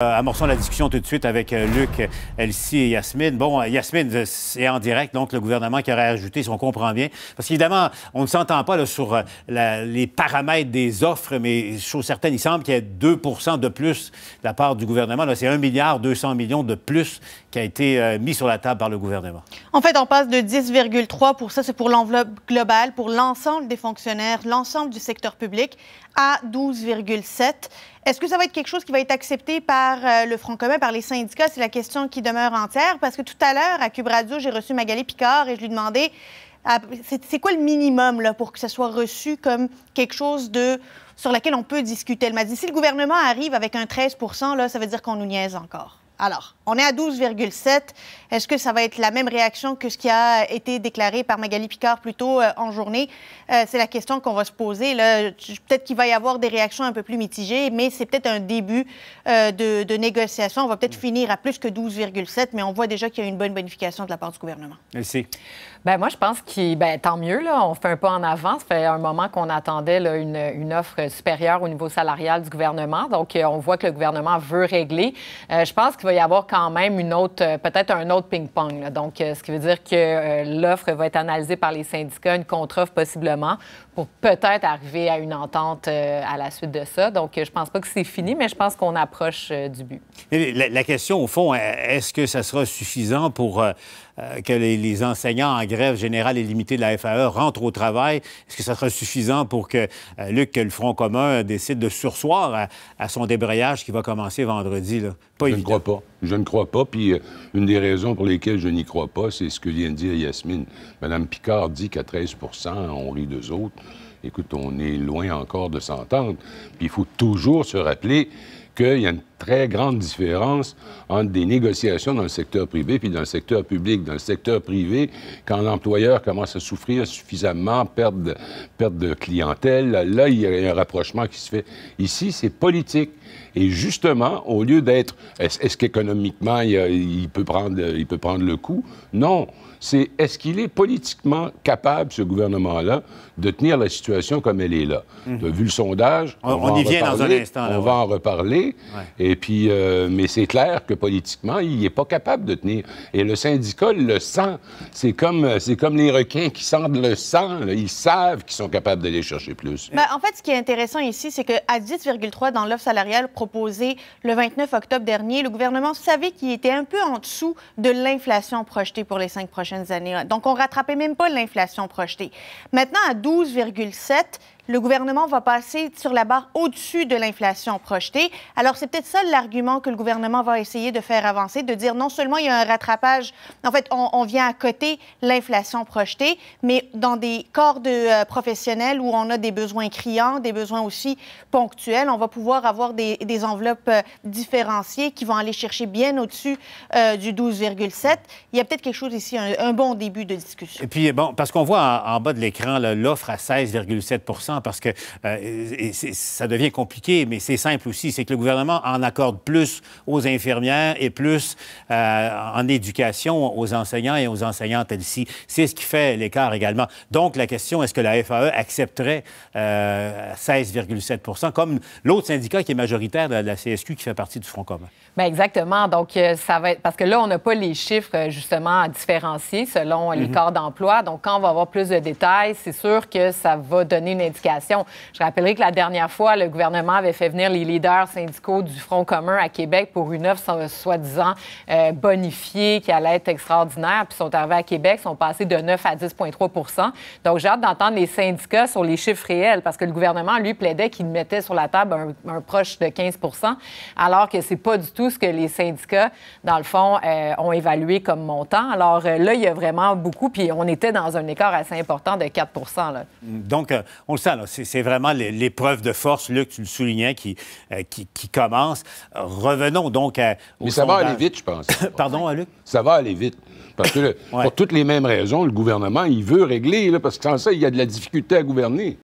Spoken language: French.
Euh, amorçons la discussion tout de suite avec euh, Luc, Elsie et Yasmine. Bon, euh, Yasmine, c'est en direct, donc le gouvernement qui aurait ajouté, si on comprend bien. Parce qu'évidemment, on ne s'entend pas sur les paramètres des offres, mais chose certaine, il semble qu'il y ait 2 de plus de la part du gouvernement. c'est 1,2 milliard de plus qui a été mis sur la table par le gouvernement. En fait, on passe de 10,3 pour ça, c'est pour l'enveloppe globale, pour l'ensemble des fonctionnaires, l'ensemble du secteur public, à 12,7 est-ce que ça va être quelque chose qui va être accepté par euh, le Front commun, par les syndicats? C'est la question qui demeure entière parce que tout à l'heure, à Cube Radio, j'ai reçu Magali Picard et je lui demandais c'est quoi le minimum là, pour que ça soit reçu comme quelque chose de, sur lequel on peut discuter. Elle m'a dit si le gouvernement arrive avec un 13 là, ça veut dire qu'on nous niaise encore. Alors, on est à 12,7. Est-ce que ça va être la même réaction que ce qui a été déclaré par Magali Picard plus tôt euh, en journée? Euh, c'est la question qu'on va se poser. Peut-être qu'il va y avoir des réactions un peu plus mitigées, mais c'est peut-être un début euh, de, négociation. On va peut-être mm. finir à plus que 12,7, mais on voit déjà qu'il y a une bonne bonification de la part du gouvernement. Merci. Ben moi, je pense que ben, tant mieux. Là, on fait un pas en avant. Ça fait un moment qu'on attendait une, offre supérieure au niveau salarial du gouvernement. Donc, euh, on voit que le gouvernement veut régler. Euh, je pense qu'il va y avoir quand même une autre, euh, peut-être un autre ping-pong. Donc, ce qui veut dire que l'offre va être analysée par les syndicats, une contre-offre possiblement, pour peut-être arriver à une entente à la suite de ça. Donc, je ne pense pas que c'est fini, mais je pense qu'on approche du but. La, question, au fond, est-ce que ça sera suffisant pour que les, les enseignants grève générale et limitée de la FAE rentre au travail. Est-ce que ça sera suffisant pour que euh, Luc, le Front commun, décide de sursoir à, son débrayage qui va commencer vendredi? Là? je ne crois pas. Je ne crois pas. Puis euh, une des raisons pour lesquelles je n'y crois pas, c'est ce que vient de dire Yasmine. Madame Picard dit qu'à 13 on rit d'eux autres. Écoute, on est loin encore de s'entendre. Puis il faut toujours se rappeler qu'il y a une très grande différence entre des négociations dans le secteur privé puis dans le secteur public. Dans le secteur privé, quand l'employeur commence à souffrir suffisamment, perdre de, de clientèle, là, il y a un rapprochement qui se fait. Ici, c'est politique. Et justement, au lieu d'être est-ce, qu'économiquement, il, peut prendre, il peut prendre le coup, non. C'est est-ce qu'il est politiquement capable, ce gouvernement-là, de tenir la situation comme elle est là? Hum. Tu as vu le sondage. On, y vient dans un instant. on va en reparler. Et puis, euh, mais c'est clair que politiquement, il n'est pas capable de tenir. Et le syndicat le sent. C'est comme, euh, c'est comme les requins qui sentent le sang. Ils savent qu'ils sont capables d'aller chercher plus. Ben, en fait, ce qui est intéressant ici, c'est qu'à 10,3 dans l'offre salariale proposée le 29 octobre dernier, le gouvernement savait qu'il était un peu en dessous de l'inflation projetée pour les cinq prochaines années. Hein. Donc, on rattrapait même pas l'inflation projetée. Maintenant, à 12,7, le gouvernement va passer sur la barre au-dessus de l'inflation projetée. Alors, c'est peut-être ça l'argument que le gouvernement va essayer de faire avancer, de dire non seulement il y a un rattrapage, en fait, on, vient à côté l'inflation projetée, mais dans des corps de euh, professionnels où on a des besoins criants, des besoins aussi ponctuels, on va pouvoir avoir des, enveloppes euh, différenciées qui vont aller chercher bien au-dessus euh, du 12,7. Il y a peut-être quelque chose ici, un, bon début de discussion. Et puis, bon, parce qu'on voit en, bas de l'écran l'offre à 16,7 parce que euh, ça devient compliqué, mais c'est simple aussi, c'est que le gouvernement en accorde plus aux infirmières et plus euh, en éducation aux enseignants et aux enseignantes ci C'est ce qui fait l'écart également. Donc la question, est-ce que la FAE accepterait 16,7 euh, comme l'autre syndicat qui est majoritaire de la CSQ qui fait partie du Front commun? Bien, exactement. Donc, ça va être. Parce que là, on n'a pas les chiffres, justement, à différencier selon les mm-hmm. corps d'emploi. Donc, quand on va avoir plus de détails, c'est sûr que ça va donner une indication je rappellerai que la dernière fois, le gouvernement avait fait venir les leaders syndicaux du Front commun à Québec pour une offre soi-disant euh, bonifiée qui allait être extraordinaire. Puis sont arrivés à Québec, sont passés de 9 à 10,3 Donc, j'ai hâte d'entendre les syndicats sur les chiffres réels parce que le gouvernement, lui, plaidait qu'il mettait sur la table un, proche de 15 alors que c'est pas du tout ce que les syndicats, dans le fond, euh, ont évalué comme montant. Alors euh, là, il y a vraiment beaucoup, puis on était dans un écart assez important de 4 Donc, on le sait, c'est, vraiment l'épreuve de force, Luc, tu le soulignais, qui, euh, qui, commence. Revenons donc à. Mais ça va aller vite, je pense. Pardon, hein, Luc? Ça va aller vite. Parce que pour toutes les mêmes raisons, le gouvernement, il veut régler, parce que sans ça, il y a de la difficulté à gouverner.